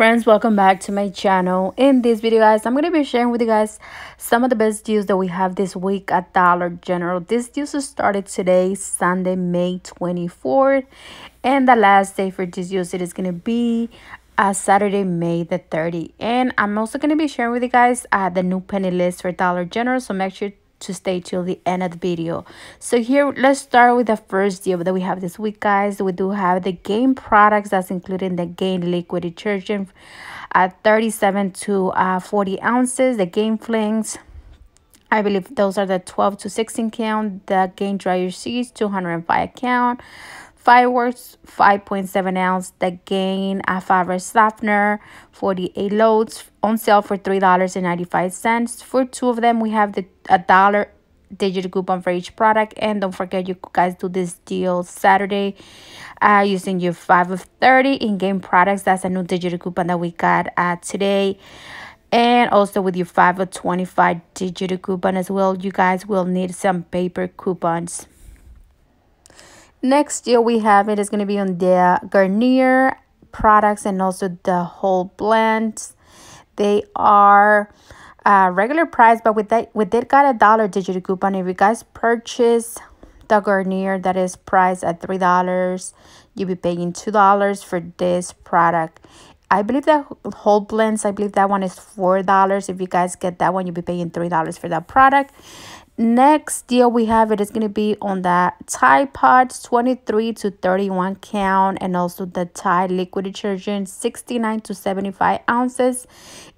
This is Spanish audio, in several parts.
friends welcome back to my channel in this video guys i'm going to be sharing with you guys some of the best deals that we have this week at dollar general this deals started today sunday may 24th and the last day for this deals it is going to be uh, Saturday, May the 30th. And I'm also going to be sharing with you guys uh, the new penny list for Dollar General. So make sure to stay till the end of the video. So here, let's start with the first deal that we have this week, guys. We do have the Gain products that's including the Gain liquid detergent at 37 to uh, 40 ounces, the Gain flings. I believe those are the 12 to 16 count, the Gain dryer sheets, 205 count Fireworks 5.7 ounce, the Gain Afavra Softener 48 loads on sale for $3.95. For two of them, we have the a dollar digital coupon for each product and don't forget you guys do this deal saturday uh using your five of 30 in-game products that's a new digital coupon that we got uh today and also with your five of 25 digital coupon as well you guys will need some paper coupons Next deal we have it is going to be on the Garnier products and also the whole blends. They are uh, regular price, but with that, we did got a dollar digital coupon. If you guys purchase the Garnier that is priced at three dollars, you'll be paying two dollars for this product. I believe that whole blends, I believe that one is four dollars. If you guys get that one, you'll be paying three dollars for that product. Next deal we have it is going to be on the Tide Pods 23 to 31 count and also the Tide Liquid Detergent 69 to 75 ounces.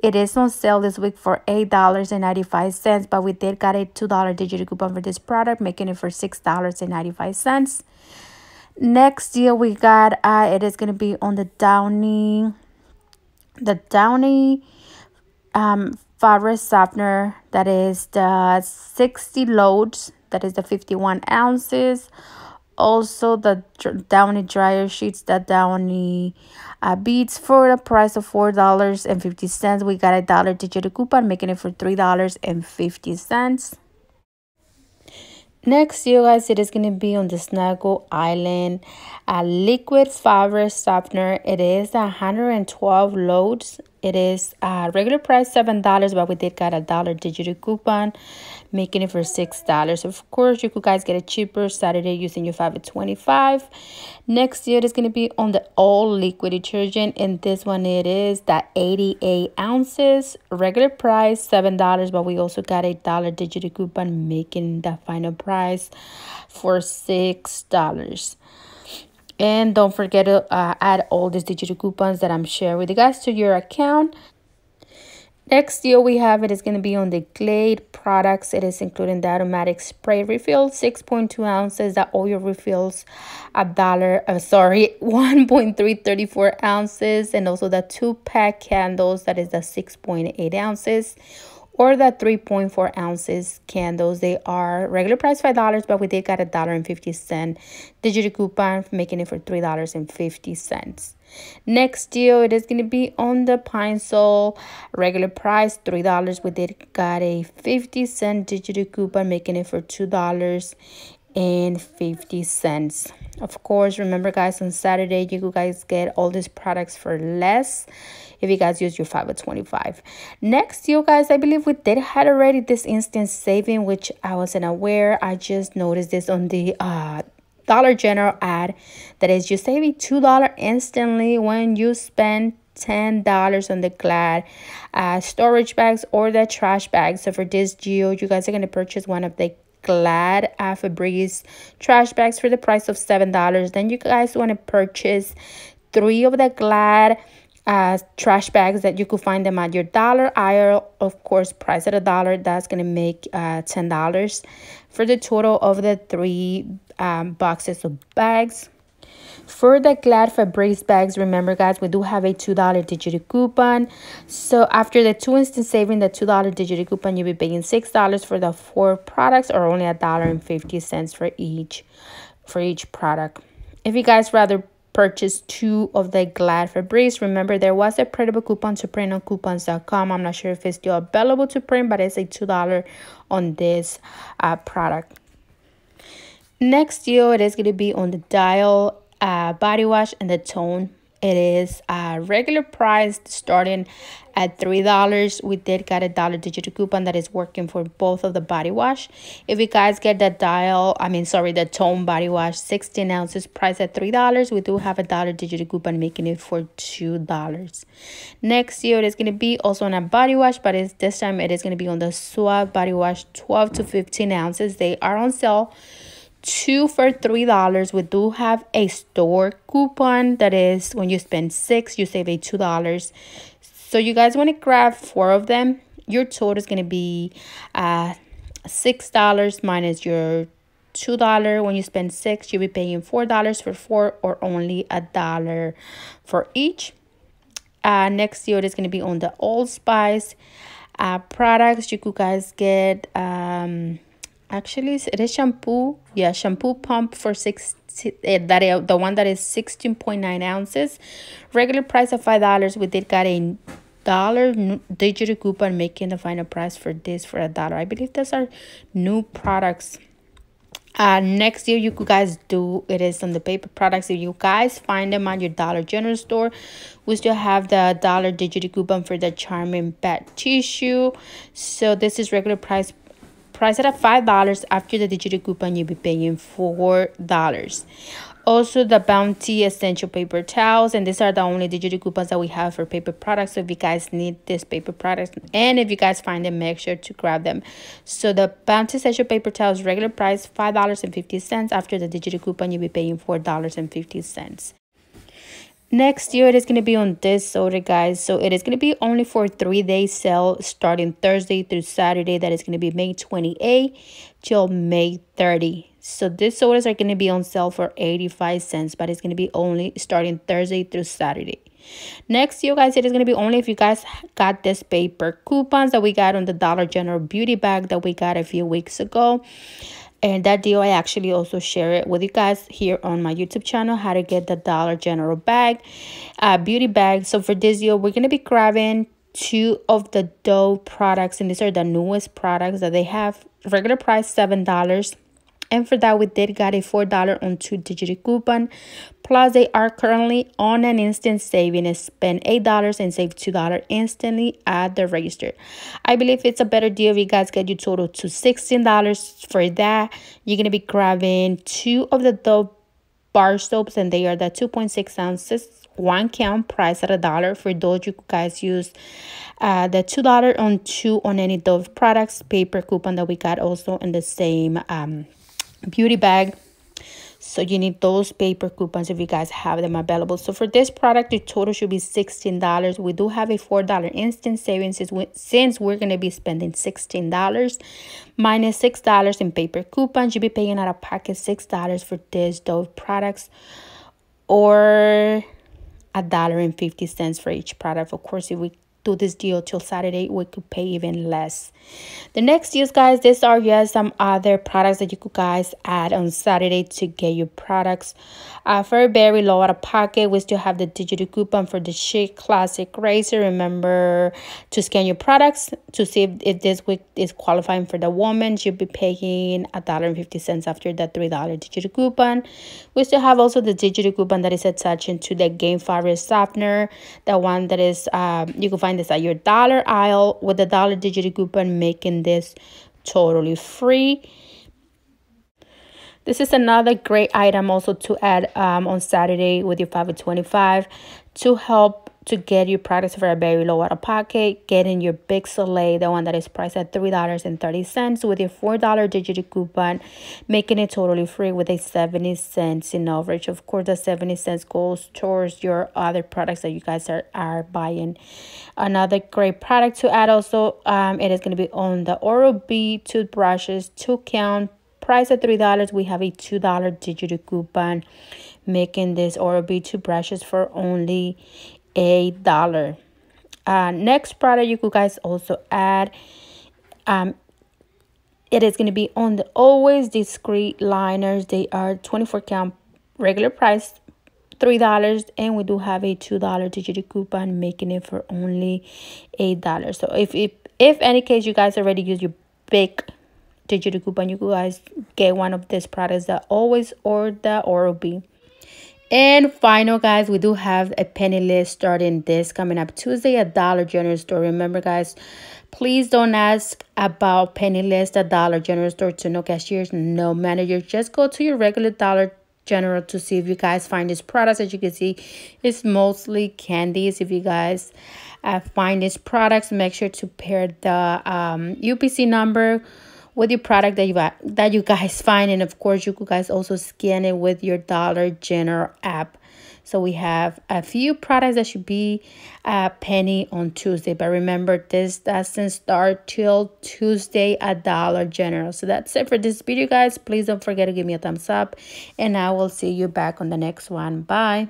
It is on sale this week for $8.95 but we did got a $2 digital coupon for this product making it for $6.95. Next deal we got uh, it is going to be on the Downy the Downy um Fabric softener, that is the 60 loads, that is the 51 ounces. Also, the Downy dryer sheets, the Downy uh, beads for the price of $4.50. We got a dollar digital coupon, making it for $3.50. Next, you guys, it is going to be on the Snuggle Island a uh, liquid fabric softener. It is 112 loads it is uh, regular price $7, but we did got a dollar digital coupon, making it for $6. Of course, you guys get it cheaper Saturday using your 5 at 25 Next year is going to be on the all liquid detergent, and this one it is that 88 ounces, regular price $7, but we also got a dollar digital coupon, making the final price for $6 and don't forget to uh, add all these digital coupons that i'm sharing with you guys to your account next deal we have it is going to be on the glade products it is including the automatic spray refill 6.2 ounces the oil refills a dollar i'm uh, sorry 1.334 ounces and also the two pack candles that is the 6.8 ounces or the 3.4 ounces candles. They are regular price $5, but we did get a dollar and fifty cent digital coupon, making it for $3.50. Next deal, it is going to be on the Pine Sol, regular price $3. We did got a 50 cent digital coupon, making it for $2 and 50 cents of course remember guys on saturday you guys get all these products for less if you guys use your 5 or 25 next you guys i believe we did had already this instant saving which i wasn't aware i just noticed this on the uh Dollar General ad that is you saving $2 instantly when you spend $10 on the Glad uh, storage bags or the trash bags. So for this geo, you guys are going to purchase one of the Glad uh, Febreze trash bags for the price of $7. Then you guys want to purchase three of the Glad uh, trash bags that you could find them at your dollar aisle. Of course, price at a dollar, that's going to make uh, $10 for the total of the three um, boxes of bags. For the Glad Fabrics bags, remember guys, we do have a $2 digital coupon. So after the two instant saving, the $2 digital coupon, you'll be paying $6 for the four products or only a dollar and fifty cents for each, for each product. If you guys rather purchase two of the Glad Febreze. Remember, there was a printable coupon to print on coupons.com. I'm not sure if it's still available to print, but it's a $2 on this uh, product. Next deal, it is going to be on the Dial uh, Body Wash and the Tone it is a regular price starting at $3. We did get a dollar digital coupon that is working for both of the body wash. If you guys get the dial, I mean, sorry, the tone body wash, 16 ounces, price at $3. We do have a dollar digital coupon making it for $2. Next year, it is going to be also on a body wash, but it's, this time it is going to be on the Suave body wash, 12 to 15 ounces. They are on sale two for three dollars we do have a store coupon that is when you spend six you save a two dollars so you guys want to grab four of them your total is going to be uh six dollars minus your two dollar when you spend six you'll be paying four dollars for four or only a dollar for each uh next deal is going to be on the old spice uh products you could guys get um actually it is shampoo yeah shampoo pump for six eh, That the one that is 16.9 ounces regular price of five dollars we did got a dollar digital coupon making the final price for this for a dollar i believe those are new products uh next year you guys do it is on the paper products if you guys find them on your dollar general store we still have the dollar digital coupon for the charming pet tissue so this is regular price Price at $5 after the digital coupon, you'll be paying $4. Also, the Bounty Essential Paper Towels, and these are the only digital coupons that we have for paper products. So if you guys need this paper products, and if you guys find them, make sure to grab them. So the Bounty Essential Paper Towels, regular price $5.50. After the digital coupon, you'll be paying $4.50 next year it is going to be on this soda guys so it is going to be only for three day sale starting thursday through saturday that is going to be may 28 till may 30 so these sodas are going to be on sale for 85 cents but it's going to be only starting thursday through saturday next you guys it is going to be only if you guys got this paper coupons that we got on the dollar general beauty bag that we got a few weeks ago and that deal i actually also share it with you guys here on my youtube channel how to get the dollar general bag uh, beauty bag so for this deal we're gonna be grabbing two of the dough products and these are the newest products that they have regular price seven dollars and for that we did get a $4 on two digit coupon plus they are currently on an instant saving spend $8 and save $2 instantly at the register i believe it's a better deal if you guys get your total to $16 for that you're gonna be grabbing two of the Dove bar soaps and they are the 2.6 ounces one count price at a dollar for those. You guys use uh, the two dollar on two on any Dove products paper coupon that we got also in the same um beauty bag so you need those paper coupons if you guys have them available so for this product the total should be 16 dollars we do have a four dollar instant savings since we're going to be spending 16 dollars minus six dollars in paper coupons you'll be paying out of pocket six dollars for this dove products or a dollar and fifty cents for each product of course if we do this deal till Saturday, we could pay even less. The next deals, guys, these are yes some other products that you could guys add on Saturday to get your products uh, for very low out of pocket. We still have the digital coupon for the Chic Classic Razor. Remember to scan your products to see if, if this week is qualifying for the woman. You'll be paying a dollar and fifty cents after that three dollar digital coupon. We still have also the digital coupon that is attached to the Game Fire softener, the one that is um, you can find find this at your dollar aisle with the dollar Digital coupon making this totally free this is another great item also to add um, on Saturday with your 525 to help to get your products for a very low out of pocket, getting your Big Soleil, the one that is priced at $3.30 with your $4 digital coupon, making it totally free with a 70 cents in average. Of course, the 70 cents goes towards your other products that you guys are, are buying. Another great product to add also, um, it is going to be on the Oral-B toothbrushes, two count, price at three dollars we have a two dollar digital coupon making this oral b2 brushes for only a dollar. Uh, next product you could guys also add um, it is going to be on the always discreet liners they are 24 count regular price three dollars and we do have a two dollar digital coupon making it for only eight dollars so if if if any case you guys already use your big digital coupon you guys get one of these products that always or the oral b and final, guys, we do have a penny list starting this coming up Tuesday at Dollar General Store. Remember, guys, please don't ask about penny list at Dollar General Store to no cashiers, no managers. Just go to your regular Dollar General to see if you guys find these products. As you can see, it's mostly candies. If you guys uh, find these products, make sure to pair the um, UPC number with your product that you that you guys find and of course you guys also scan it with your dollar general app so we have a few products that should be a penny on tuesday but remember this doesn't start till tuesday at dollar general so that's it for this video guys please don't forget to give me a thumbs up and i will see you back on the next one bye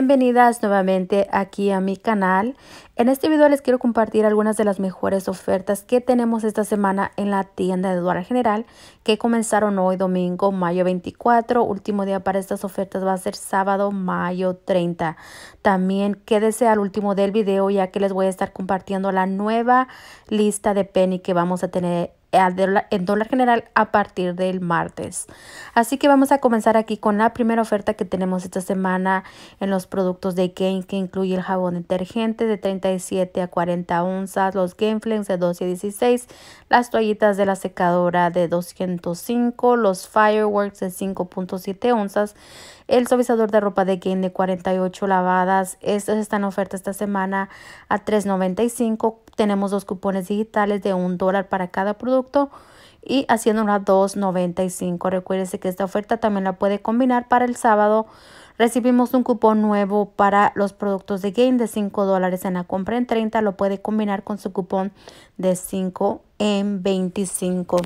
Bienvenidas nuevamente aquí a mi canal. En este video les quiero compartir algunas de las mejores ofertas que tenemos esta semana en la tienda de Eduardo General que comenzaron hoy domingo mayo 24. Último día para estas ofertas va a ser sábado mayo 30. También quédese al último del video ya que les voy a estar compartiendo la nueva lista de penny que vamos a tener en dólar general a partir del martes. Así que vamos a comenzar aquí con la primera oferta que tenemos esta semana en los productos de Kane, que incluye el jabón detergente de 37 a 40 onzas, los Game Flings de 12 a 16, las toallitas de la secadora de 205, los Fireworks de 5.7 onzas el suavizador de ropa de Gain de 48 lavadas. Estas están en oferta esta semana a $3.95. Tenemos dos cupones digitales de un dólar para cada producto y haciendo a $2.95. Recuérdense que esta oferta también la puede combinar para el sábado. Recibimos un cupón nuevo para los productos de Gain de 5 dólares en la compra en 30. Lo puede combinar con su cupón de 5 en 25.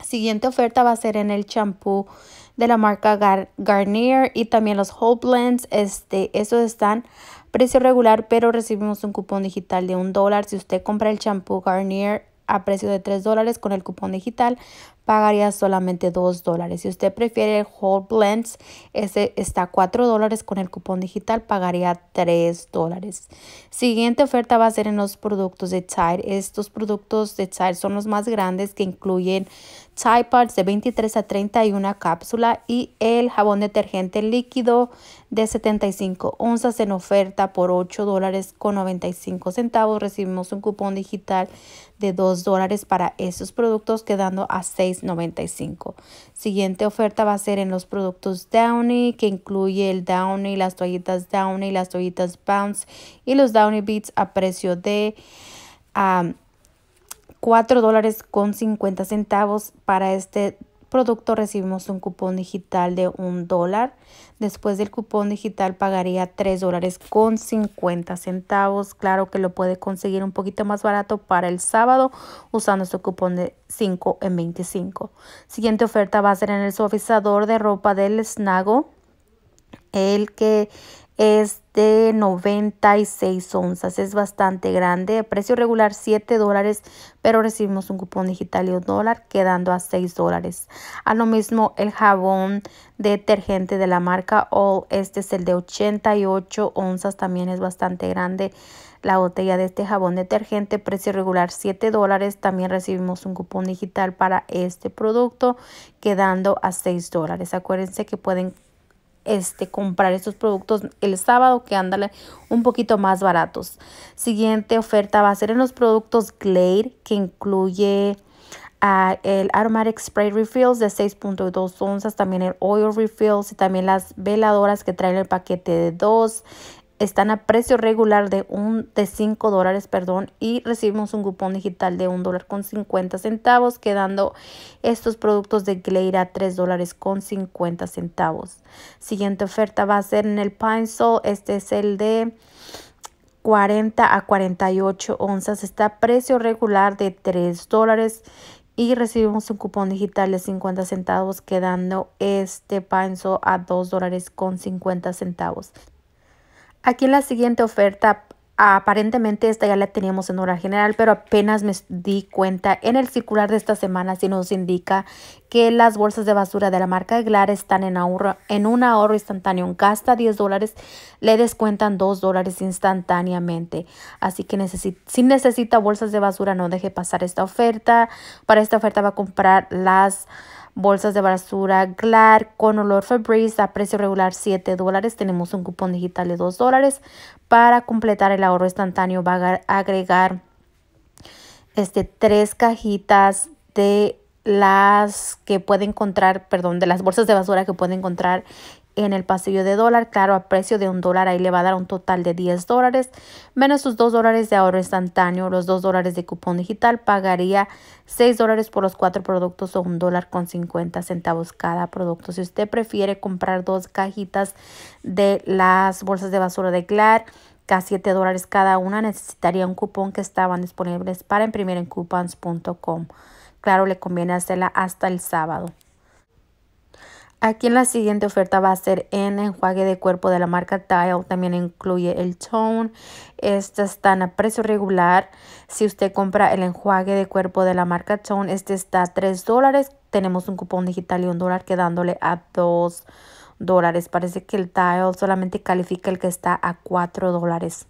Siguiente oferta va a ser en el champú de la marca Garnier y también los Whole Blends. Este, esos están precio regular, pero recibimos un cupón digital de un dólar. Si usted compra el champú Garnier a precio de tres dólares con el cupón digital, pagaría solamente 2 dólares. Si usted prefiere el Whole Blends, ese está 4 dólares. Con el cupón digital pagaría 3 dólares. Siguiente oferta va a ser en los productos de Tide. Estos productos de Tide son los más grandes que incluyen Tide Parts de 23 a 31 cápsula y el jabón detergente líquido de 75 onzas en oferta por 8 dólares con 95 centavos. Recibimos un cupón digital de 2 dólares para estos productos quedando a 6.95. Siguiente oferta va a ser en los productos Downy que incluye el Downy, las toallitas Downy, las toallitas Bounce y los Downy Beats a precio de... 4 ah, dólares con 50 centavos para este producto recibimos un cupón digital de un dólar. Después del cupón digital pagaría 3 dólares con 50 centavos. Claro que lo puede conseguir un poquito más barato para el sábado usando su cupón de 5 en 25. Siguiente oferta va a ser en el suavizador de ropa del Snago. El que es de 96 onzas, es bastante grande, precio regular 7 dólares, pero recibimos un cupón digital y un dólar, quedando a 6 dólares. A lo mismo el jabón detergente de la marca All, este es el de 88 onzas, también es bastante grande. La botella de este jabón detergente, precio regular 7 dólares, también recibimos un cupón digital para este producto, quedando a 6 dólares. Acuérdense que pueden este, comprar estos productos el sábado que andan un poquito más baratos. Siguiente oferta va a ser en los productos Glade que incluye ah, el Aromatic Spray Refills de 6.2 onzas, también el Oil Refills y también las veladoras que traen el paquete de 2, están a precio regular de, 5 dólares perdón, y recibimos un cupón digital de 1 dólar con 50 centavos, quedando estos productos de Gleira a 3 dólares con 50 centavos. Siguiente oferta va a ser en el Pine este es el de 40 a 48 onzas, está a precio regular de 3 dólares y recibimos un cupón digital de 50 centavos quedando este panzo a 2 dólares con 50 centavos. Aquí en la siguiente oferta, aparentemente esta ya la teníamos en hora general, pero apenas me di cuenta en el circular de esta semana si nos indica que las bolsas de basura de la marca Glar están en ahorro, en un ahorro instantáneo. Gasta 10 dólares, le descuentan 2 dólares instantáneamente. Así que si necesita bolsas de basura, no deje pasar esta oferta. Para esta oferta va a comprar las bolsas de basura GLAR con olor Febreze a precio regular 7 dólares. Tenemos un cupón digital de 2 dólares. Para completar el ahorro instantáneo va a agregar este, tres cajitas de las que puede encontrar, perdón, de las bolsas de basura que puede encontrar en el pasillo de dólar, claro, a precio de un dólar, ahí le va a dar un total de 10 dólares, menos sus 2 dólares de ahorro instantáneo, los 2 dólares de cupón digital, pagaría 6 dólares por los 4 productos o un dólar con 50 centavos cada producto. Si usted prefiere comprar dos cajitas de las bolsas de basura de Clark, casi 7 dólares cada una, necesitaría un cupón que estaban disponibles para imprimir en coupons.com. Claro, le conviene hacerla hasta el sábado. Aquí en la siguiente oferta va a ser en enjuague de cuerpo de la marca Tile. También incluye el tone. Estas están a precio regular. Si usted compra el enjuague de cuerpo de la marca Tone, este está a 3 dólares. Tenemos un cupón digital y un dólar quedándole a 2 dólares. Parece que el Tile solamente califica el que está a 4 dólares.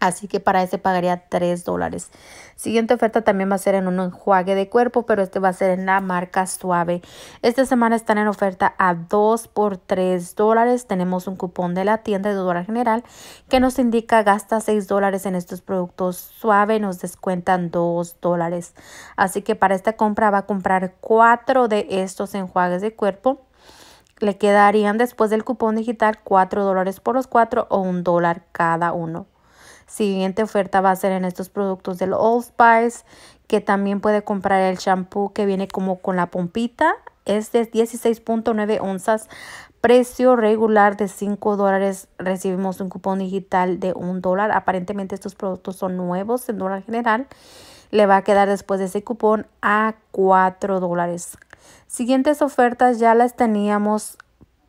Así que para ese pagaría 3 dólares. Siguiente oferta también va a ser en un enjuague de cuerpo, pero este va a ser en la marca Suave. Esta semana están en oferta a 2 por 3 dólares. Tenemos un cupón de la tienda de dólar general que nos indica gasta 6 dólares en estos productos Suave. Nos descuentan 2 dólares. Así que para esta compra va a comprar 4 de estos enjuagues de cuerpo le quedarían después del cupón digital 4 dólares por los 4 o 1 dólar cada uno. Siguiente oferta va a ser en estos productos del Old Spice, que también puede comprar el shampoo que viene como con la pompita. Es de 16.9 onzas, precio regular de 5 dólares. Recibimos un cupón digital de 1 dólar. Aparentemente estos productos son nuevos en dólar general. Le va a quedar después de ese cupón a 4 dólares. Siguientes ofertas ya las teníamos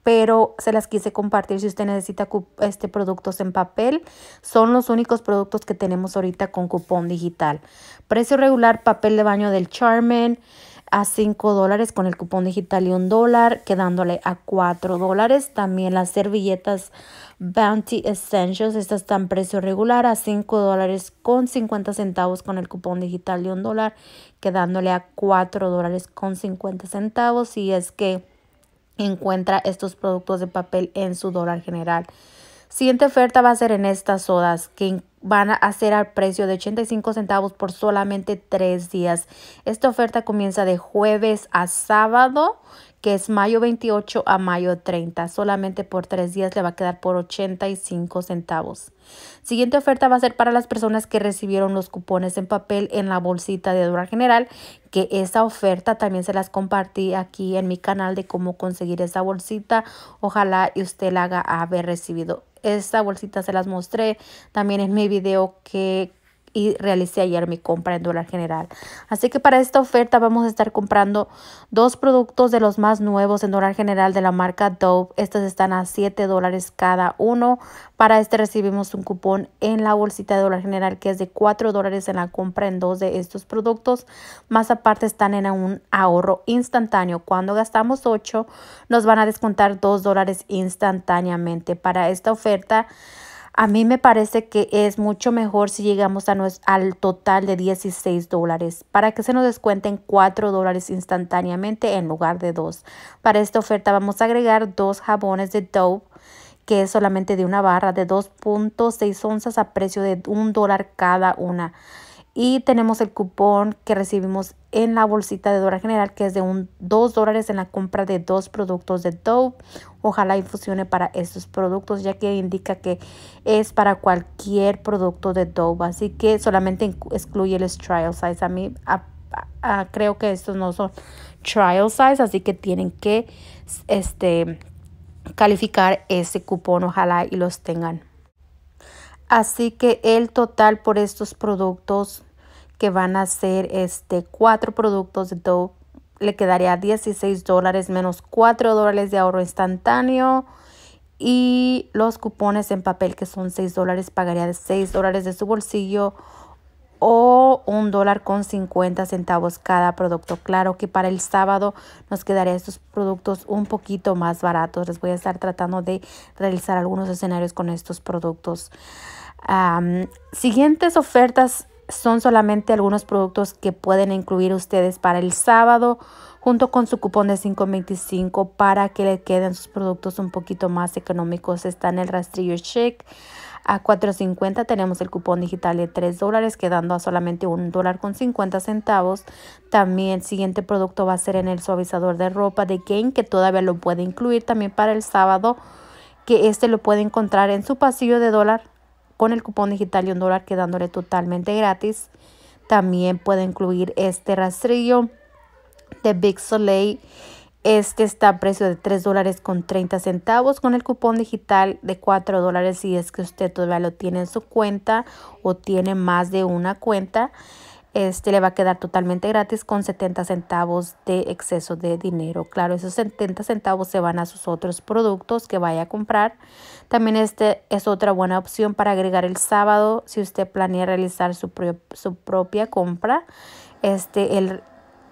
pero se las quise compartir si usted necesita este productos en papel. Son los únicos productos que tenemos ahorita con cupón digital. Precio regular, papel de baño del Charmin a 5 dólares con el cupón digital y un dólar, quedándole a 4 dólares. También las servilletas Bounty Essentials, estas están precio regular a 5 dólares con 50 centavos con el cupón digital y un dólar, quedándole a 4 dólares con 50 centavos. Y es que encuentra estos productos de papel en su dólar general. Siguiente oferta va a ser en estas sodas que van a ser al precio de 85 centavos por solamente tres días. Esta oferta comienza de jueves a sábado que es mayo 28 a mayo 30. Solamente por tres días le va a quedar por 85 centavos. Siguiente oferta va a ser para las personas que recibieron los cupones en papel en la bolsita de Dora general, que esa oferta también se las compartí aquí en mi canal de cómo conseguir esa bolsita. Ojalá y usted la haga haber recibido. Esta bolsita se las mostré también en mi video que y realicé ayer mi compra en dólar general. Así que para esta oferta vamos a estar comprando dos productos de los más nuevos en dólar general de la marca Dove. Estos están a 7 dólares cada uno. Para este recibimos un cupón en la bolsita de dólar general que es de 4 dólares en la compra en dos de estos productos. Más aparte están en un ahorro instantáneo. Cuando gastamos 8 nos van a descontar 2 dólares instantáneamente. Para esta oferta a mí me parece que es mucho mejor si llegamos a al total de 16 dólares para que se nos descuenten 4 dólares instantáneamente en lugar de 2. Para esta oferta vamos a agregar dos jabones de Dove que es solamente de una barra de 2.6 onzas a precio de 1 dólar cada una y tenemos el cupón que recibimos en la bolsita de Dora General que es de un 2 dólares en la compra de dos productos de Dove. Ojalá infusione para estos productos ya que indica que es para cualquier producto de Dove. Así que solamente excluye el trial size. A mí creo que estos no son trial size así que tienen que este, calificar ese cupón. Ojalá y los tengan. Así que el total por estos productos que van a ser este cuatro productos de Dove le quedaría 16 dólares menos 4 dólares de ahorro instantáneo y los cupones en papel que son 6 dólares pagaría 6 dólares de su bolsillo o un dólar con 50 centavos cada producto. Claro que para el sábado nos quedaría estos productos un poquito más baratos. Les voy a estar tratando de realizar algunos escenarios con estos productos. siguientes ofertas son solamente algunos productos que pueden incluir ustedes para el sábado junto con su cupón de 525 para que le queden sus productos un poquito más económicos. Está en el rastrillo check. A 4.50 tenemos el cupón digital de 3 dólares, quedando a solamente 1 dólar con 50 centavos. También el siguiente producto va a ser en el suavizador de ropa de Gain, que todavía lo puede incluir también para el sábado, que este lo puede encontrar en su pasillo de dólar con el cupón digital de 1 dólar, quedándole totalmente gratis. También puede incluir este rastrillo de Big Soleil este está a precio de tres dólares con centavos con el cupón digital de 4 dólares si es que usted todavía lo tiene en su cuenta o tiene más de una cuenta. Este le va a quedar totalmente gratis con 70 centavos de exceso de dinero. Claro, esos 70 centavos se van a sus otros productos que vaya a comprar. También este es otra buena opción para agregar el sábado si usted planea realizar su, su propia compra. Este, el,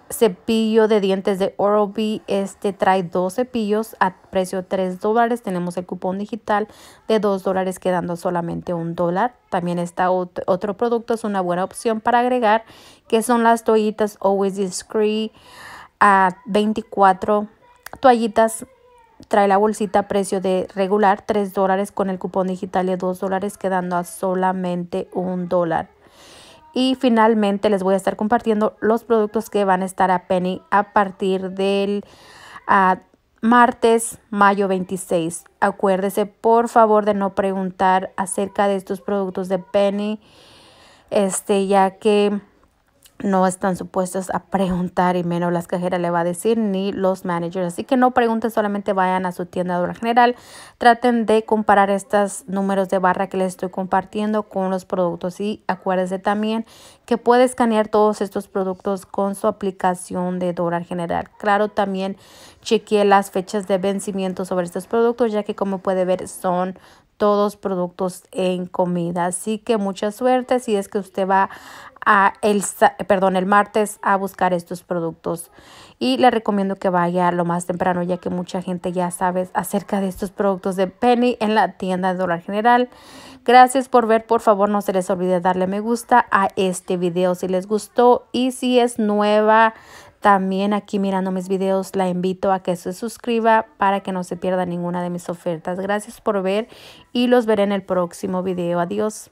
cepillo de dientes de Oral-B. Este trae dos cepillos a precio de 3 dólares. Tenemos el cupón digital de 2 dólares quedando solamente un dólar. También está otro producto, es una buena opción para agregar, que son las toallitas Always Discreet a 24 toallitas. Trae la bolsita a precio de regular 3 dólares con el cupón digital de 2 dólares quedando a solamente un dólar. Y finalmente les voy a estar compartiendo los productos que van a estar a Penny a partir del ah, martes, mayo 26. Acuérdese por favor de no preguntar acerca de estos productos de Penny, este, ya que no están supuestos a preguntar y menos las cajeras le va a decir ni los managers. Así que no pregunten, solamente vayan a su tienda de general. Traten de comparar estos números de barra que les estoy compartiendo con los productos y acuérdense también que puede escanear todos estos productos con su aplicación de dólar general. Claro, también chequeé las fechas de vencimiento sobre estos productos ya que como puede ver son todos productos en comida. Así que mucha suerte si es que usted va a el, perdón, el martes a buscar estos productos. Y le recomiendo que vaya lo más temprano, ya que mucha gente ya sabe acerca de estos productos de Penny en la tienda de Dólar General. Gracias por ver, por favor no se les olvide darle me gusta a este video si les gustó y si es nueva también aquí mirando mis videos la invito a que se suscriba para que no se pierda ninguna de mis ofertas. Gracias por ver y los veré en el próximo video. Adiós.